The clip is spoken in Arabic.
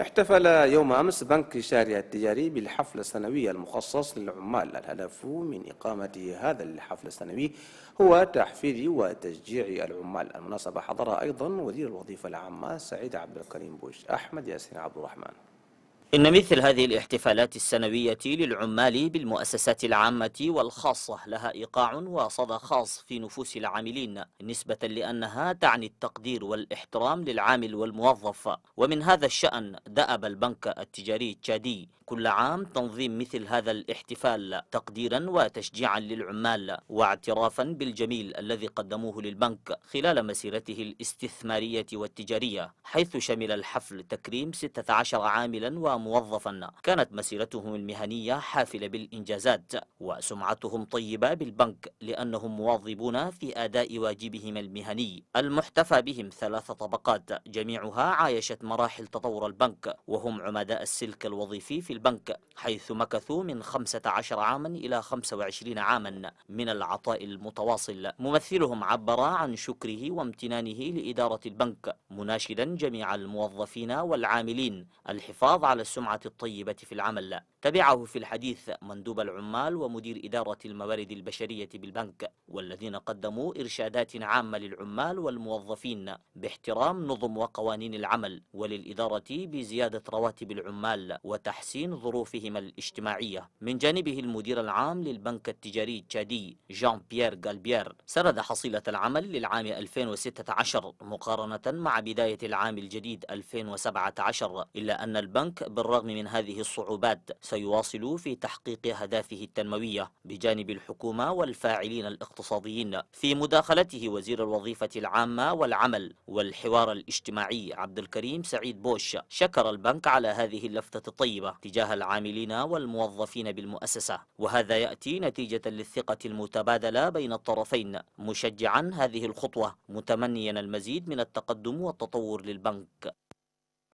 احتفل يوم أمس بنك شارع التجاري بالحفل السنوي المخصص للعمال الهدف من إقامة هذا الحفل السنوي هو تحفيز وتشجيع العمال المناسبة حضر أيضا وزير الوظيفة العامة سعيد عبد الكريم بوش أحمد ياسين عبد الرحمن إن مثل هذه الاحتفالات السنوية للعمال بالمؤسسات العامة والخاصة لها إيقاع وصدى خاص في نفوس العاملين نسبة لأنها تعني التقدير والاحترام للعامل والموظف ومن هذا الشأن دأب البنك التجاري التشادي كل عام تنظيم مثل هذا الاحتفال تقديرا وتشجيعا للعمال واعترافا بالجميل الذي قدموه للبنك خلال مسيرته الاستثمارية والتجارية حيث شمل الحفل تكريم 16 عاملا وموظفا كانت مسيرتهم المهنية حافلة بالإنجازات وسمعتهم طيبة بالبنك لأنهم مواظبون في أداء واجبهم المهني المحتفى بهم ثلاث طبقات جميعها عايشت مراحل تطور البنك وهم عمداء السلك الوظيفي في البنك البنك حيث مكثوا من 15 عاما إلى 25 عاما من العطاء المتواصل ممثلهم عبر عن شكره وامتنانه لإدارة البنك مناشدا جميع الموظفين والعاملين الحفاظ على السمعة الطيبة في العمل تبعه في الحديث مندوب العمال ومدير إدارة الموارد البشرية بالبنك والذين قدموا إرشادات عامة للعمال والموظفين باحترام نظم وقوانين العمل وللإدارة بزيادة رواتب العمال وتحسين ظروفهم الاجتماعية من جانبه المدير العام للبنك التجاري التشادي جان بيير غالبيير سرد حصيلة العمل للعام 2016 مقارنة مع بداية العام الجديد 2017 إلا أن البنك بالرغم من هذه الصعوبات سيواصل في تحقيق أهدافه التنموية بجانب الحكومة والفاعلين الاقتصاديين في مداخلته وزير الوظيفة العامة والعمل والحوار الاجتماعي عبد الكريم سعيد بوش شكر البنك على هذه اللفتة الطيبة تجاه العاملين والموظفين بالمؤسسة وهذا يأتي نتيجة للثقة المتبادلة بين الطرفين مشجعا هذه الخطوة متمنيا المزيد من التقدم والتطور للبنك